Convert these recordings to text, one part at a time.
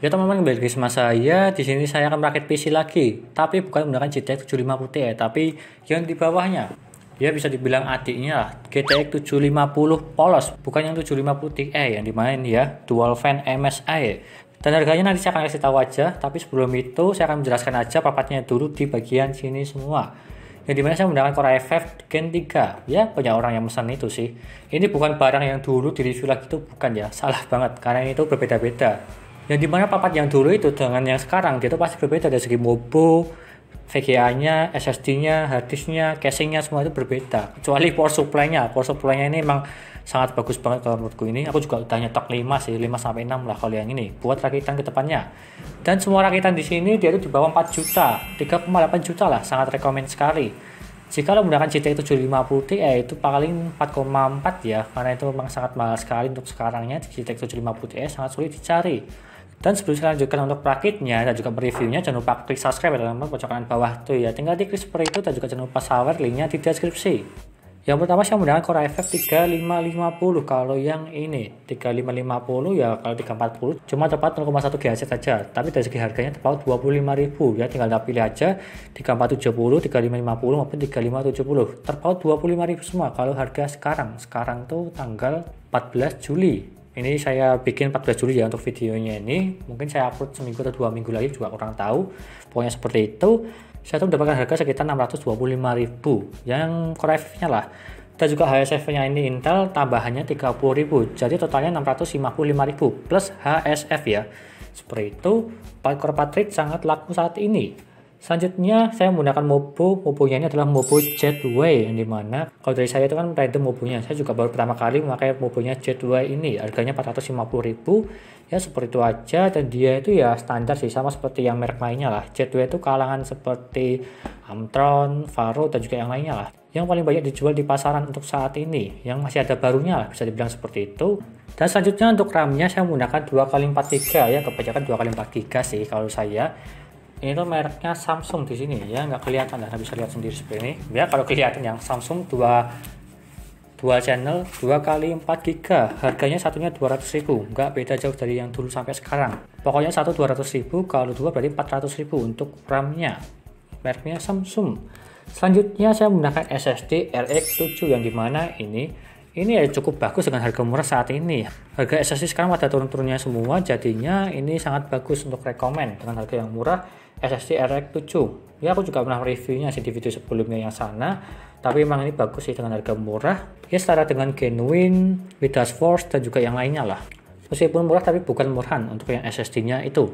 Ya teman-teman kembali lagi sama saya. Di sini saya akan merakit PC lagi, tapi bukan menggunakan GTX 750 Ti, ya, tapi yang di bawahnya. Ya bisa dibilang adiknya lah, GTX 750 polos, bukan yang 750 Ti eh, yang dimain ya, dual fan MSI. Dan harganya nanti saya akan kasih tahu aja, tapi sebelum itu saya akan menjelaskan aja papatnya dulu di bagian sini semua. Yang dimana saya menggunakan Core i5 Gen 3 ya banyak orang yang pesan itu sih ini bukan barang yang dulu di review lagi itu bukan ya salah banget karena ini tuh berbeda-beda yang dimana papat yang dulu itu dengan yang sekarang dia itu pasti berbeda dari segi mobo VGA-nya, SSD-nya, harddisk-nya, casing nya semua itu berbeda. Kecuali power supply-nya. Power supply-nya ini emang sangat bagus banget kalau menurutku ini. Aku juga udah nyetok 5 sih, 5 sampai 6 lah kalau yang ini buat rakitan ke depannya. Dan semua rakitan di sini dia itu di bawah 4 juta, 3,8 juta lah, sangat rekomend sekali. Jika lo menggunakan GTX 750 Ti eh, itu paling 4,4 ya, karena itu memang sangat mahal sekali untuk sekarangnya GTX 750 Ti sangat sulit dicari dan sebelum saya lanjutkan untuk prakitnya dan juga mereviewnya, jangan lupa klik subscribe dan ya, tombol pojok kanan bawah tuh ya. Tinggal diklik seperti itu dan juga jangan lupa shower linknya di deskripsi. Yang pertama saya menggunakan Core FF 3550 kalau yang ini 3550 ya kalau 340 cuma tepat 0,1 GHz saja tapi dari segi harganya tepat 25.000 ya tinggal anda pilih aja 3470 3550 maupun 3570 terpaut 25.000 semua kalau harga sekarang sekarang tuh tanggal 14 Juli ini saya bikin 14 Juli ya untuk videonya ini mungkin saya upload seminggu atau dua minggu lagi juga kurang tahu pokoknya seperti itu saya tuh mendapatkan harga sekitar ribu, yang korefnya lah dan juga HSF nya ini Intel tambahannya ribu. jadi totalnya ribu plus HSF ya seperti itu Core Patrick sangat laku saat ini Selanjutnya saya menggunakan Mobo, Mobonya ini adalah Mobo Jetway yang dimana kalau dari saya itu kan random Mobonya, saya juga baru pertama kali memakai Mobonya Jetway ini, harganya 450 ribu ya seperti itu aja dan dia itu ya standar sih sama seperti yang merek lainnya lah. Jetway itu kalangan seperti Amtron, Faro dan juga yang lainnya lah. Yang paling banyak dijual di pasaran untuk saat ini, yang masih ada barunya lah bisa dibilang seperti itu. Dan selanjutnya untuk RAM-nya saya menggunakan 2 x 43 ya, kebanyakan 2x4 GB sih kalau saya ini tuh mereknya Samsung di sini ya nggak kelihatan anda bisa lihat sendiri seperti ini ya kalau kelihatan yang Samsung dua dua channel 2 kali 4 giga harganya satunya 200 ribu nggak beda jauh dari yang dulu sampai sekarang pokoknya satu 200.000 ribu kalau dua berarti 400.000 ribu untuk RAM nya mereknya Samsung selanjutnya saya menggunakan SSD RX7 yang dimana ini ini ya cukup bagus dengan harga murah saat ini. Harga SSD sekarang pada turun-turunnya semua, jadinya ini sangat bagus untuk rekomen dengan harga yang murah. SSD RX7 ya aku juga pernah reviewnya sih di video sebelumnya yang sana tapi emang ini bagus sih dengan harga murah ya setara dengan Genuine, Midas Force dan juga yang lainnya lah meskipun murah tapi bukan murahan untuk yang SSD nya itu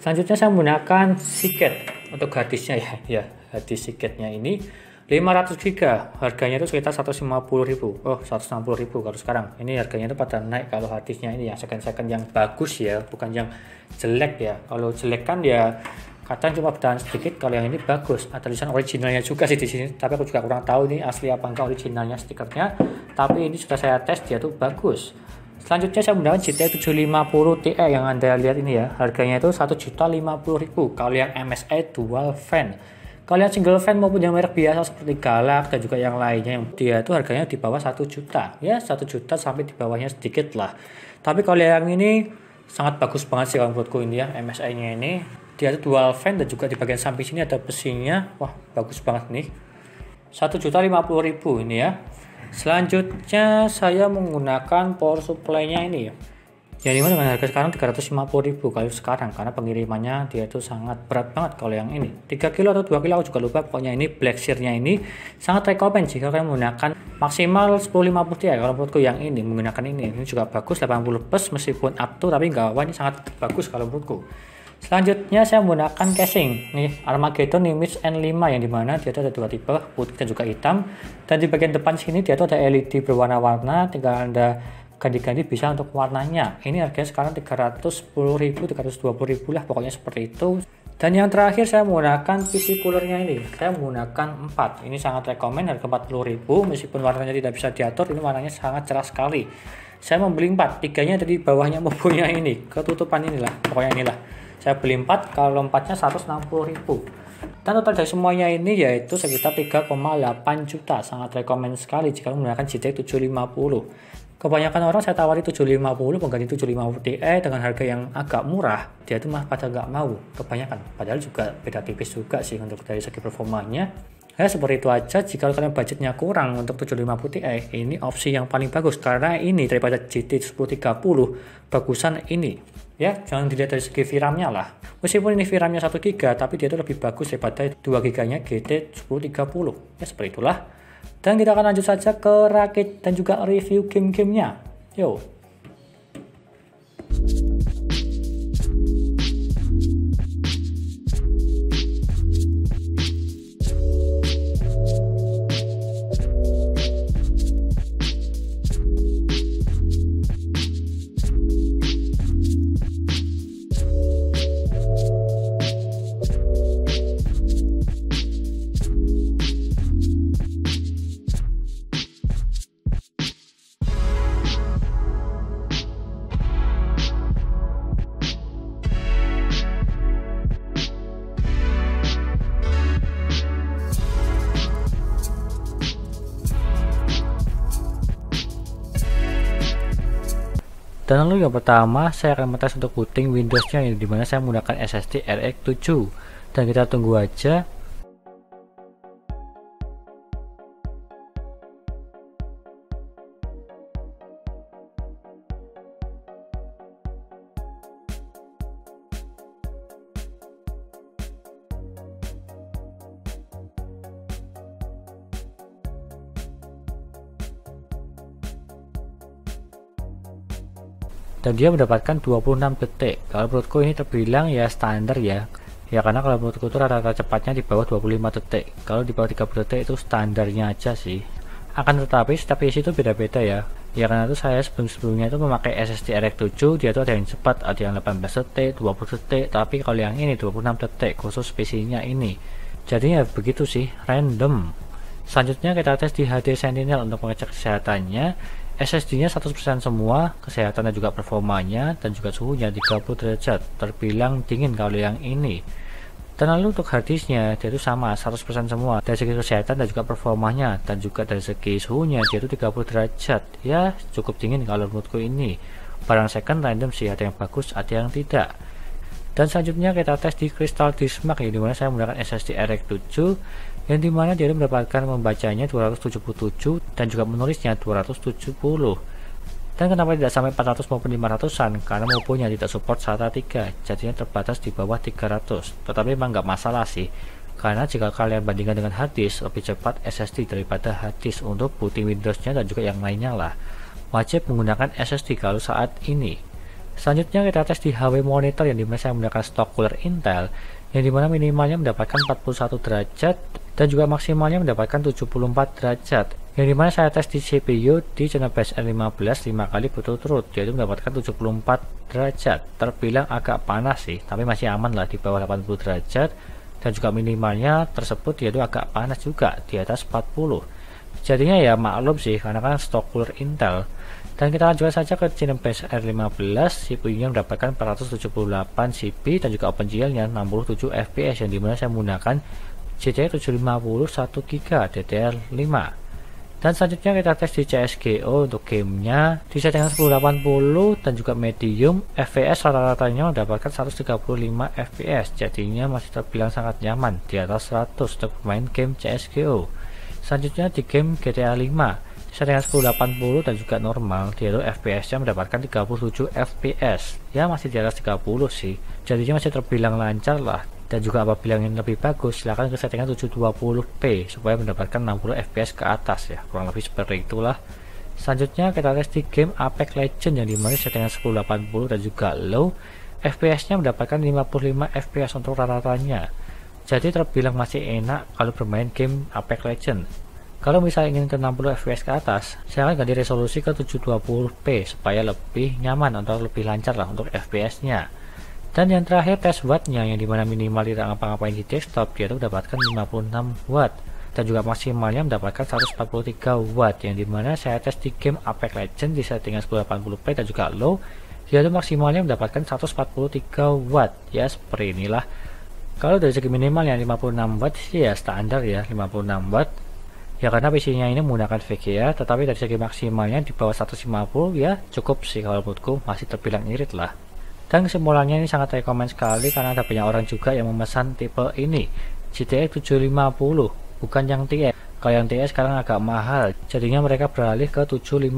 selanjutnya saya menggunakan Seagate untuk hadisnya ya ya hadis Seagate nya ini 500 gb harganya itu sekitar 150 ribu oh 160 ribu kalau sekarang ini harganya itu pada naik kalau hadisnya ini yang second second yang bagus ya bukan yang jelek ya kalau jelek kan ya kadang cuma bertahan sedikit kalau yang ini bagus ada tulisan originalnya juga sih di sini tapi aku juga kurang tahu ini asli apa enggak originalnya stikernya tapi ini sudah saya tes dia tuh bagus selanjutnya saya menggunakan GTX 750 Ti yang anda lihat ini ya harganya itu 1.050.000 kalau yang MSI dual fan kalau yang single fan maupun yang merek biasa seperti Galak dan juga yang lainnya yang dia itu harganya di bawah 1 juta ya 1 juta sampai di bawahnya sedikit lah tapi kalau yang ini sangat bagus banget sih kalau menurutku ini ya MSI nya ini dia ada dual fan dan juga di bagian samping sini ada besinya wah bagus banget nih juta ribu ini ya selanjutnya saya menggunakan power supply nya ini ya jadi mana dengan harga sekarang ribu kalau sekarang karena pengirimannya dia itu sangat berat banget kalau yang ini 3 kilo atau 2 kilo aku juga lupa pokoknya ini black nya ini sangat rekomend jika kalian menggunakan maksimal 1050 ya kalau menurutku yang ini menggunakan ini ini juga bagus 80 plus meskipun up to tapi nggak wah ini sangat bagus kalau menurutku Selanjutnya saya menggunakan casing. Nih, Armageddon Nimitz N5 yang dimana dia itu ada dua tipe, putih dan juga hitam. Dan di bagian depan sini dia itu ada LED berwarna-warna, tinggal Anda ganti-ganti bisa untuk warnanya. Ini harganya sekarang ribu 310.000, ribu lah pokoknya seperti itu. Dan yang terakhir saya menggunakan PC coolernya ini. Saya menggunakan 4. Ini sangat rekomen harga ribu meskipun warnanya tidak bisa diatur, ini warnanya sangat cerah sekali saya membeli empat tiganya dari bawahnya mempunyai ini ketutupan inilah pokoknya inilah saya beli empat kalau empatnya nya 160 dan total dari semuanya ini yaitu sekitar 3,8 juta sangat rekomend sekali jika menggunakan GTX 750 kebanyakan orang saya tawari 750 pengganti 750 Ti dengan harga yang agak murah dia itu mah pada nggak mau kebanyakan padahal juga beda tipis juga sih untuk dari segi performanya Ya seperti itu aja jika kalian budgetnya kurang untuk 75 putih eh ini opsi yang paling bagus karena ini daripada GT 1030 bagusan ini ya jangan dilihat dari segi VRAM-nya lah meskipun ini VRAM-nya 1 GB tapi dia itu lebih bagus daripada 2 GB-nya GT 1030 ya seperti itulah dan kita akan lanjut saja ke rakit dan juga review game-gamenya yo Dan lalu yang pertama, saya akan mentes untuk booting windows yang dimana saya menggunakan SSD RX7. Dan kita tunggu aja dan dia mendapatkan 26 detik kalau menurutku ini terbilang ya standar ya ya karena kalau menurutku itu rata-rata cepatnya di bawah 25 detik kalau di bawah 30 detik itu standarnya aja sih akan tetapi setiap PC itu beda-beda ya ya karena itu saya sebelum-sebelumnya itu memakai SSD RX7 dia itu ada yang cepat ada yang 18 detik 20 detik tapi kalau yang ini 26 detik khusus PC nya ini jadi ya begitu sih random selanjutnya kita tes di HD Sentinel untuk mengecek kesehatannya SSD-nya 100% semua, kesehatannya juga performanya, dan juga suhunya 30 derajat, terbilang dingin kalau yang ini. Dan lalu untuk harddisknya, dia itu sama, 100% semua, dari segi kesehatan dan juga performanya, dan juga dari segi suhunya, dia itu 30 derajat, ya cukup dingin kalau menurutku ini. Barang second random sih, ada yang bagus, ada yang tidak. Dan selanjutnya kita tes di Crystal disk ya, dimana saya menggunakan SSD RX7 yang dimana dia mendapatkan membacanya 277 dan juga menulisnya 270 dan kenapa tidak sampai 400 maupun 500an karena mempunyai tidak support SATA 3 jadinya terbatas di bawah 300 tetapi memang nggak masalah sih karena jika kalian bandingkan dengan Harddisk lebih cepat SSD daripada Harddisk untuk booting Windowsnya dan juga yang lainnya lah wajib menggunakan SSD kalau saat ini selanjutnya kita tes di HW monitor yang dimana saya menggunakan stock cooler Intel yang dimana minimalnya mendapatkan 41 derajat dan juga maksimalnya mendapatkan 74 derajat yang dimana saya tes di CPU di channel base R15 5 kali berturut-turut yaitu mendapatkan 74 derajat terbilang agak panas sih tapi masih aman lah di bawah 80 derajat dan juga minimalnya tersebut yaitu agak panas juga di atas 40 jadinya ya maklum sih karena kan stok cooler Intel dan kita akan saja ke Cinebench R15 CPU-nya mendapatkan 478 CP dan juga OpenGL-nya 67 fps yang dimana saya menggunakan gtx 750 1 GB DDR5 dan selanjutnya kita tes di CSGO untuk gamenya di settingan 1080 dan juga medium FPS rata-ratanya mendapatkan 135 fps jadinya masih terbilang sangat nyaman di atas 100 untuk bermain game CSGO selanjutnya di game GTA 5 Settingan 1080 dan juga normal dia itu FPS-nya mendapatkan 37 FPS ya masih di atas 30 sih jadinya masih terbilang lancar lah dan juga apabila ingin lebih bagus silahkan ke settingan 720p supaya mendapatkan 60 FPS ke atas ya kurang lebih seperti itulah selanjutnya kita tes di game Apex Legends yang dimana settingan 1080 dan juga low FPS-nya mendapatkan 55 FPS untuk rata-ratanya jadi terbilang masih enak kalau bermain game Apex Legends kalau misalnya ingin ke 60 fps ke atas, saya akan ganti resolusi ke 720p supaya lebih nyaman atau lebih lancar lah untuk fps-nya. Dan yang terakhir tes wattnya yang dimana minimal tidak ngapa-ngapain di desktop dia itu mendapatkan 56 watt dan juga maksimalnya mendapatkan 143 watt yang dimana saya tes di game Apex Legends di settingan 1080p dan juga low dia itu maksimalnya mendapatkan 143 watt ya seperti inilah kalau dari segi minimal yang 56 watt sih ya standar ya 56 watt ya karena PC-nya ini menggunakan VGA tetapi dari segi maksimalnya di bawah 150 ya cukup sih kalau menurutku masih terbilang irit lah dan kesimpulannya ini sangat rekomend sekali karena ada banyak orang juga yang memesan tipe ini GTX 750 bukan yang TS kalau yang TS sekarang agak mahal jadinya mereka beralih ke 750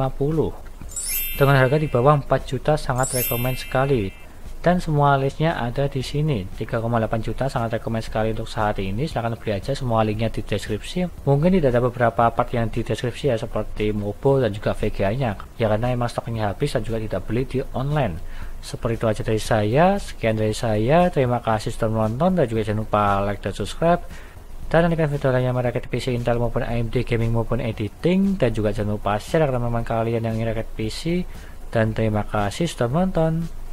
dengan harga di bawah 4 juta sangat rekomend sekali dan semua listnya ada di sini 3,8 juta sangat rekomend sekali untuk saat ini silahkan beli aja semua linknya di deskripsi mungkin tidak ada beberapa part yang di deskripsi ya seperti Mobo dan juga VGA nya ya karena emang stoknya habis dan juga tidak beli di online seperti itu aja dari saya sekian dari saya terima kasih sudah menonton dan juga jangan lupa like dan subscribe dan nantikan video lainnya merakit PC Intel maupun AMD gaming maupun editing dan juga jangan lupa share ke teman-teman kalian yang ingin rakit PC dan terima kasih sudah menonton